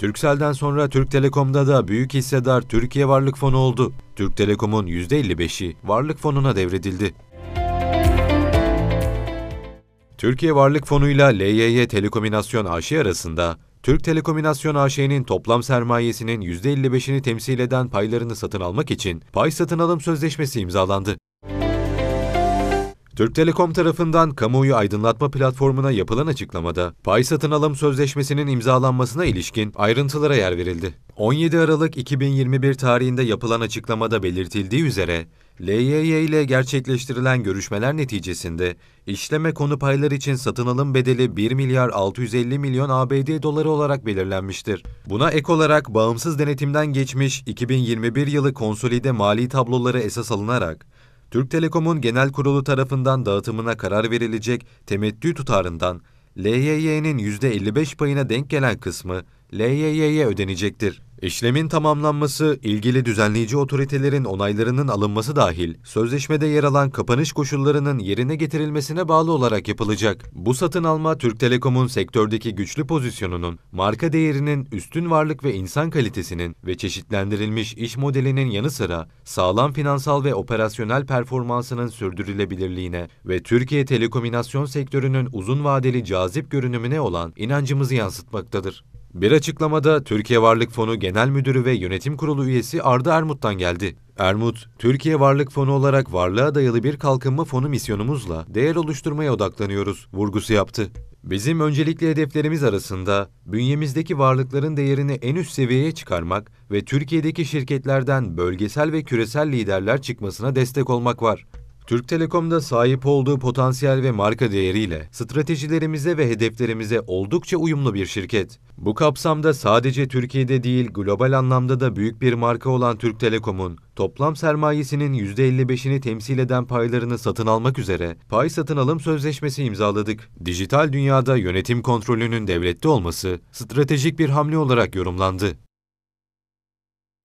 Türksel'den sonra Türk Telekom'da da büyük hissedar Türkiye Varlık Fonu oldu. Türk Telekom'un %55'i Varlık Fonu'na devredildi. Türkiye Varlık Fonu ile LYY Telekomünasyon AŞ arasında Türk Telekomünasyon AŞ'nin toplam sermayesinin %55'ini temsil eden paylarını satın almak için pay satın alım sözleşmesi imzalandı. Türk Telekom tarafından kamuoyu aydınlatma platformuna yapılan açıklamada pay satın alım sözleşmesinin imzalanmasına ilişkin ayrıntılara yer verildi. 17 Aralık 2021 tarihinde yapılan açıklamada belirtildiği üzere LYY ile gerçekleştirilen görüşmeler neticesinde işleme konu paylar için satın alım bedeli 1 milyar 650 milyon ABD doları olarak belirlenmiştir. Buna ek olarak bağımsız denetimden geçmiş 2021 yılı konsolide mali tabloları esas alınarak Türk Telekom'un genel kurulu tarafından dağıtımına karar verilecek temettü tutarından LYY'nin %55 payına denk gelen kısmı LYY'ye ödenecektir. İşlemin tamamlanması, ilgili düzenleyici otoritelerin onaylarının alınması dahil, sözleşmede yer alan kapanış koşullarının yerine getirilmesine bağlı olarak yapılacak. Bu satın alma, Türk Telekom'un sektördeki güçlü pozisyonunun, marka değerinin, üstün varlık ve insan kalitesinin ve çeşitlendirilmiş iş modelinin yanı sıra sağlam finansal ve operasyonel performansının sürdürülebilirliğine ve Türkiye telekomünasyon sektörünün uzun vadeli cazip görünümüne olan inancımızı yansıtmaktadır. Bir açıklamada Türkiye Varlık Fonu Genel Müdürü ve Yönetim Kurulu üyesi Arda Ermut'tan geldi. Ermut, Türkiye Varlık Fonu olarak varlığa dayalı bir kalkınma fonu misyonumuzla değer oluşturmaya odaklanıyoruz vurgusu yaptı. Bizim öncelikli hedeflerimiz arasında bünyemizdeki varlıkların değerini en üst seviyeye çıkarmak ve Türkiye'deki şirketlerden bölgesel ve küresel liderler çıkmasına destek olmak var. Türk Telekom'da sahip olduğu potansiyel ve marka değeriyle stratejilerimize ve hedeflerimize oldukça uyumlu bir şirket. Bu kapsamda sadece Türkiye'de değil global anlamda da büyük bir marka olan Türk Telekom'un toplam sermayesinin %55'ini temsil eden paylarını satın almak üzere pay satın alım sözleşmesi imzaladık. Dijital dünyada yönetim kontrolünün devlette olması stratejik bir hamle olarak yorumlandı.